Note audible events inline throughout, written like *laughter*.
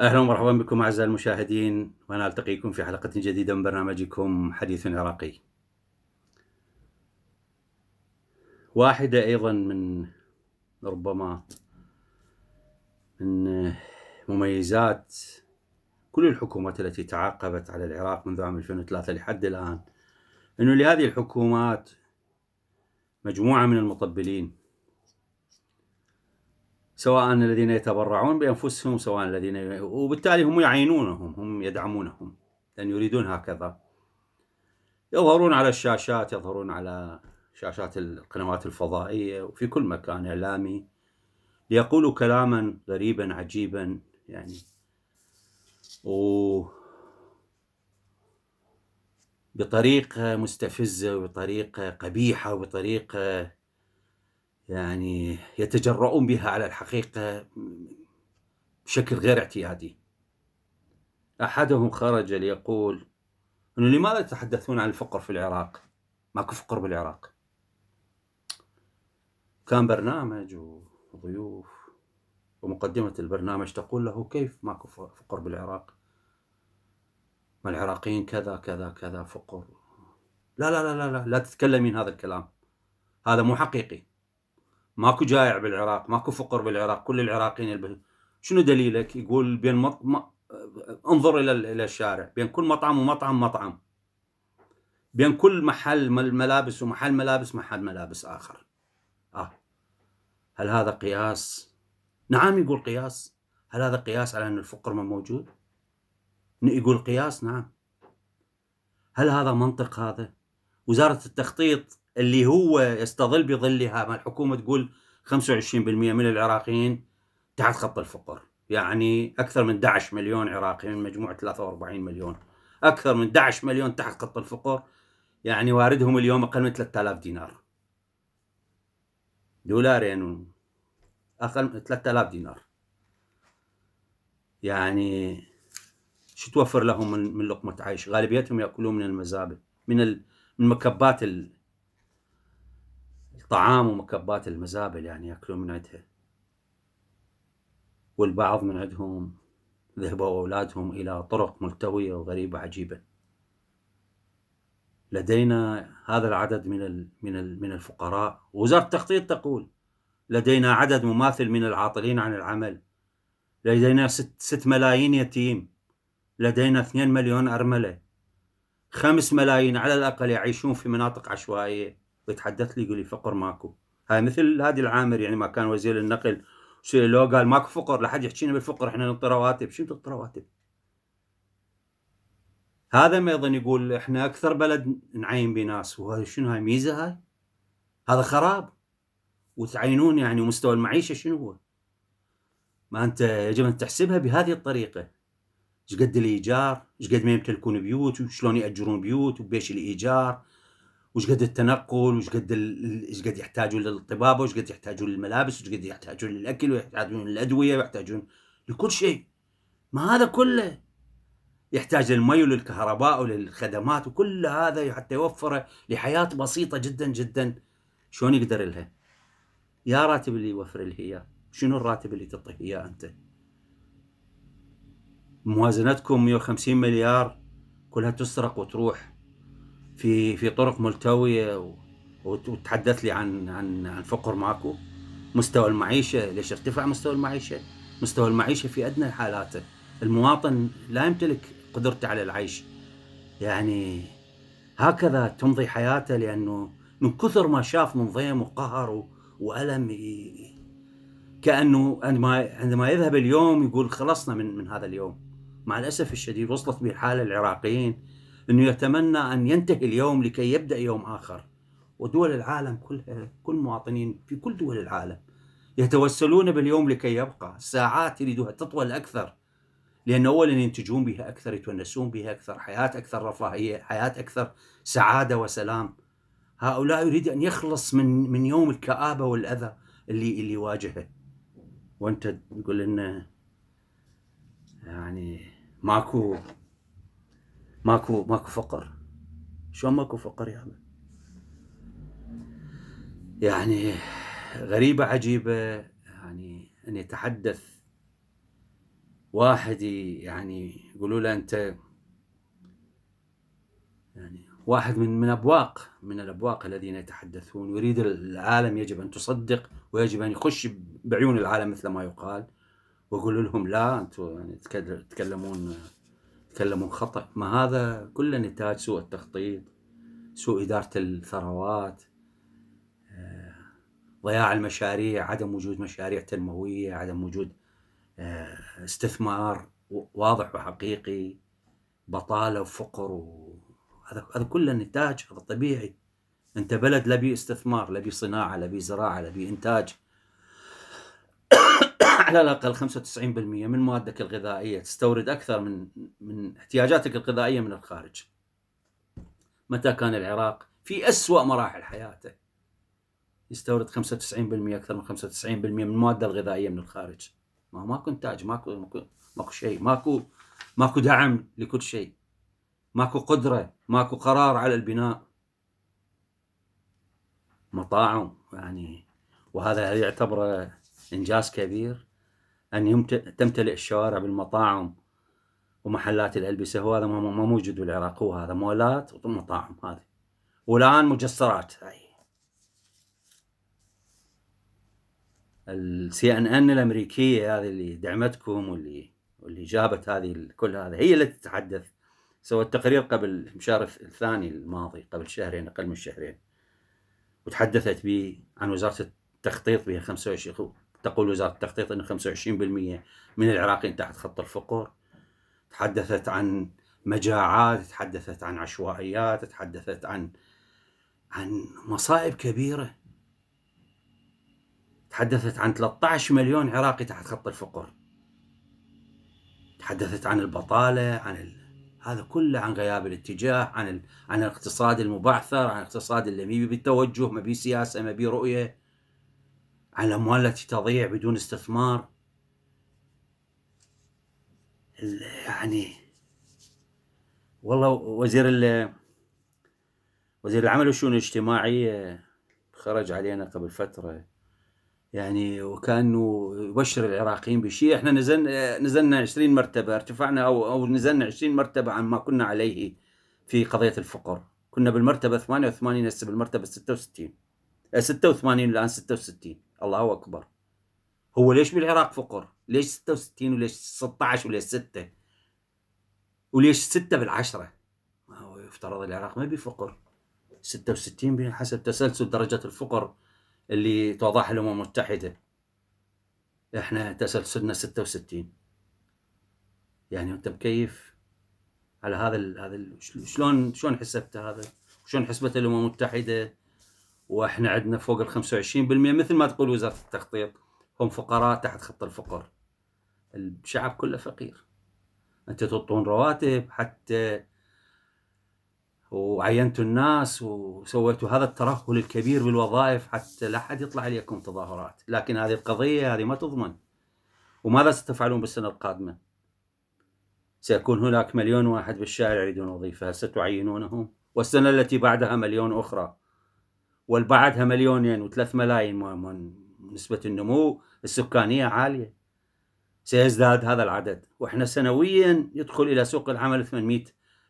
اهلا ومرحبا بكم اعزائي المشاهدين وانا التقيكم في حلقه جديده من برنامجكم حديث عراقي. واحده ايضا من ربما أن مميزات كل الحكومات التي تعاقبت على العراق منذ عام 2003 لحد الآن أنه لهذه الحكومات مجموعة من المطبلين سواء الذين يتبرعون بأنفسهم سواء الذين ي... وبالتالي هم يعينونهم هم يدعمونهم لأن يريدون هكذا يظهرون على الشاشات يظهرون على شاشات القنوات الفضائية وفي كل مكان إعلامي ليقولوا كلاما غريبا عجيبا يعني و بطريقة مستفزة وبطريقة قبيحة وبطريقة يعني يتجرؤون بها على الحقيقة بشكل غير اعتيادي أحدهم خرج ليقول أنه لماذا تتحدثون عن الفقر في العراق ماكو فقر بالعراق كان برنامج و وضيوف ومقدمة البرنامج تقول له كيف ماكو فقر بالعراق ما العراقيين كذا كذا كذا فقر لا لا لا لا لا, لا تتكلمين هذا الكلام هذا مو حقيقي ماكو جائع بالعراق ماكو فقر بالعراق كل العراقيين الب... شنو دليلك يقول بين مط... ما... انظر الى الى الشارع بين كل مطعم ومطعم مطعم بين كل محل ملابس ومحل ملابس محل ملابس اخر هل هذا قياس نعم يقول قياس هل هذا قياس على أن الفقر ما موجود يقول قياس نعم هل هذا منطق هذا وزارة التخطيط اللي هو يستظل بظلها ما الحكومة تقول 25% من العراقيين تحت خط الفقر يعني أكثر من 11 مليون عراقي من مجموع 43 مليون أكثر من 11 مليون تحت خط الفقر يعني واردهم اليوم أقل من 3000 دينار دولارين اقل من 3000 دينار يعني شو توفر لهم من, من لقمه عيش غالبيتهم ياكلون من المزابل من ال... من مكبات ال... الطعام ومكبات المزابل يعني ياكلون من عندها والبعض من عندهم ذهبوا اولادهم الى طرق ملتويه وغريبه عجيبه لدينا هذا العدد من ال... من ال... من الفقراء وزاره التخطيط تقول لدينا عدد مماثل من العاطلين عن العمل لدينا ست, ست ملايين يتيم لدينا اثنين مليون أرملة خمس ملايين على الأقل يعيشون في مناطق عشوائية ويتحدث لي يقول لي فقر ماكو هاي مثل هادي العامر يعني ما كان وزير النقل لو قال ماكو فقر لحد يحكينا بالفقر احنا نعطي رواتب شو نعطي رواتب هذا ما يظن يقول احنا اكثر بلد نعين بناس وهذا شنو هاي ميزه هاي هذا خراب وتعينون يعني مستوى المعيشه شنو هو؟ ما انت يجب ان تحسبها بهذه الطريقه ايش قد الايجار؟ ايش قد ما يمتلكون بيوت وشلون ياجرون بيوت وبيش الايجار؟ وش قد التنقل وش قد ايش قد يحتاجون للطبابه وش قد يحتاجون للملابس وش قد يحتاجون للاكل ويحتاجون للادويه ويحتاجون لكل شيء ما هذا كله يحتاج للمي وللكهرباء وللخدمات وكل هذا حتى يوفره لحياه بسيطه جدا جدا شلون يقدر لها؟ يا راتب اللي يوفر لي اياه شنو الراتب اللي تعطيه اياه انت موازنتكم 150 مليار كلها تسرق وتروح في في طرق ملتويه وتحدث لي عن عن عن فقر ماكو مستوى المعيشه ليش ارتفع مستوى المعيشه؟ مستوى المعيشه في ادنى حالاته المواطن لا يمتلك قدرته على العيش يعني هكذا تمضي حياته لانه من كثر ما شاف من ضيم وقهر و... والم كانه عندما عندما يذهب اليوم يقول خلصنا من من هذا اليوم مع الاسف الشديد وصلت به الحاله العراقيين انه يتمنى ان ينتهي اليوم لكي يبدا يوم اخر ودول العالم كلها كل مواطنين في كل دول العالم يتوسلون باليوم لكي يبقى ساعات يريدوها تطول اكثر لأن أولا ينتجون بها أكثر يتونسون بها أكثر حياة أكثر رفاهية حياة أكثر سعادة وسلام هؤلاء يريد ان يخلص من من يوم الكآبه والاذى اللي اللي واجهه وانت تقول انه يعني ماكو ماكو ماكو فقر شلون ماكو فقر يا يعني غريبة عجيبة يعني أن يتحدث واحد يعني يقولوا له أنت يعني واحد من من ابواق من الابواق الذين يتحدثون يريد العالم يجب ان تصدق ويجب ان يخش بعيون العالم مثل ما يقال ويقول لهم لا انتم يعني تتكلمون تتكلمون خطا ما هذا كله نتاج سوء التخطيط سوء اداره الثروات آه، ضياع المشاريع عدم وجود مشاريع تنمويه عدم وجود آه، استثمار واضح وحقيقي بطاله وفقر و هذا هذا كله نتاج هذا طبيعي انت بلد لا بي استثمار لا بي صناعه لا بي زراعه لا بي انتاج *coughs* على الاقل 95% من موادك الغذائيه تستورد اكثر من من احتياجاتك الغذائيه من الخارج متى كان العراق في اسوا مراحل حياته يستورد 95% اكثر من 95% من المواد الغذائيه من الخارج ما ماكو انتاج ماكو, ماكو شيء ماكو ماكو دعم لكل شيء ماكو قدرة ماكو قرار على البناء مطاعم يعني وهذا هل يعتبر إنجاز كبير أن تمتلئ الشوارع بالمطاعم ومحلات الألبسة هو هذا ما موجود بالعراق هو هذا مولات ومطاعم هذه والآن مجسرات هاي السي ان ان الامريكيه هذه اللي دعمتكم واللي واللي جابت هذه كل هذا هي اللي تتحدث سوى التقرير قبل شهر الثاني الماضي قبل شهرين اقل من شهرين وتحدثت به عن وزاره التخطيط بها 25 تقول وزاره التخطيط انه 25% من العراقيين تحت خط الفقر تحدثت عن مجاعات تحدثت عن عشوائيات تحدثت عن عن مصائب كبيره تحدثت عن 13 مليون عراقي تحت خط الفقر تحدثت عن البطاله عن ال... هذا كله عن غياب الاتجاه عن ال... عن الاقتصاد المبعثر عن الاقتصاد اللي ما بالتوجه ما سياسه ما رؤيه عن الاموال التي تضيع بدون استثمار يعني والله وزير ال... وزير العمل والشؤون الاجتماعي آه، خرج علينا قبل فتره يعني وكانه يبشر العراقيين بشيء احنا نزلنا نزلنا 20 مرتبه ارتفعنا او او نزلنا 20 مرتبه عن ما كنا عليه في قضيه الفقر كنا بالمرتبه 88 هسه بالمرتبه 66 86 آه، الان 66 الله اكبر هو ليش بالعراق فقر؟ ليش 66 وليش 16 وليش 6 وليش 6 بالعشرة؟ ما هو يفترض العراق ما بفقر 66 بحسب تسلسل درجة الفقر اللي توضعها الامم المتحده احنا تسلسلنا 66 يعني انت مكيف على هذا الـ هذا الـ شلون شلون حسبت هذا وشلون حسبت الامم المتحده واحنا عندنا فوق ال 25% مثل ما تقول وزاره التخطيط هم فقراء تحت خط الفقر الشعب كله فقير انت تعطون رواتب حتى وعينتوا الناس وسويتوا هذا الترهل الكبير بالوظائف حتى لا احد يطلع عليكم تظاهرات، لكن هذه القضيه هذه ما تضمن. وماذا ستفعلون بالسنه القادمه؟ سيكون هناك مليون واحد بالشارع يريدون وظيفه، هل ستعينونهم؟ والسنه التي بعدها مليون اخرى. والبعدها مليونين وثلاث ملايين نسبه النمو السكانيه عاليه. سيزداد هذا العدد، واحنا سنويا يدخل الى سوق العمل 800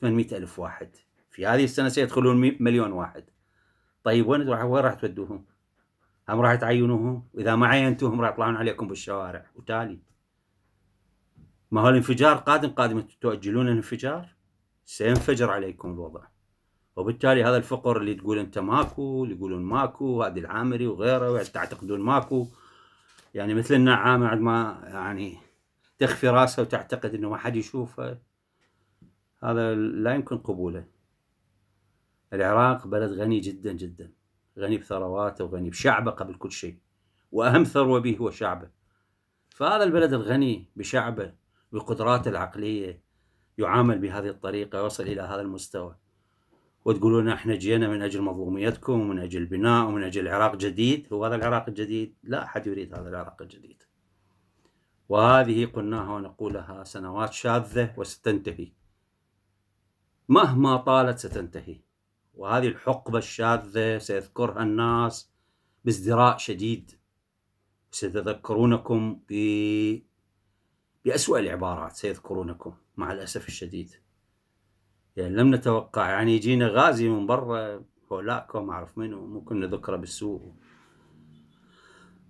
800 ألف واحد في هذه السنه سيدخلون مليون واحد طيب وين راح وين راح تودوهم؟ هم راح تعينوهم؟ واذا ما عينتوهم راح يطلعون عليكم بالشوارع وتالي ما هو الانفجار قادم قادم تؤجلون الانفجار سينفجر عليكم الوضع وبالتالي هذا الفقر اللي تقول انت ماكو اللي يقولون ماكو هذه العامري وغيره تعتقدون ماكو يعني مثل النعامة عندما يعني تخفي راسه وتعتقد انه ما حد يشوفه هذا لا يمكن قبوله العراق بلد غني جدا جدا غني بثرواته وغني بشعبه قبل كل شيء وأهم ثروة به هو شعبه فهذا البلد الغني بشعبه بقدراته العقلية يعامل بهذه الطريقة يصل إلى هذا المستوى وتقولون احنا جينا من اجل مظلوميتكم ومن اجل البناء ومن اجل العراق جديد هو هذا العراق الجديد لا احد يريد هذا العراق الجديد وهذه قلناها ونقولها سنوات شاذة وستنتهي مهما طالت ستنتهي وهذه الحقبة الشاذة سيذكرها الناس بازدراء شديد سيتذكرونكم ب... بأسوأ العبارات سيذكرونكم مع الأسف الشديد يعني لم نتوقع يعني يجينا غازي من برا هولاك ما أعرف منو مو كنا ذكره بالسوء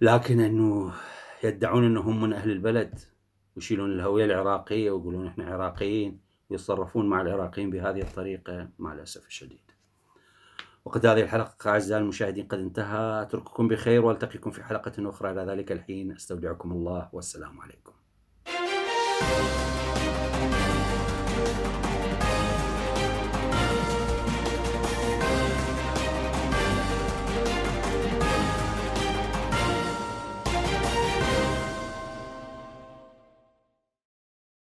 لكن أنه يدعون أنهم من أهل البلد ويشيلون الهوية العراقية ويقولون إحنا عراقيين ويتصرفون مع العراقيين بهذه الطريقة مع الأسف الشديد وقد هذه الحلقة أعزائي المشاهدين قد انتهى أترككم بخير وألتقيكم في حلقة أخرى إلى ذلك الحين أستودعكم الله والسلام عليكم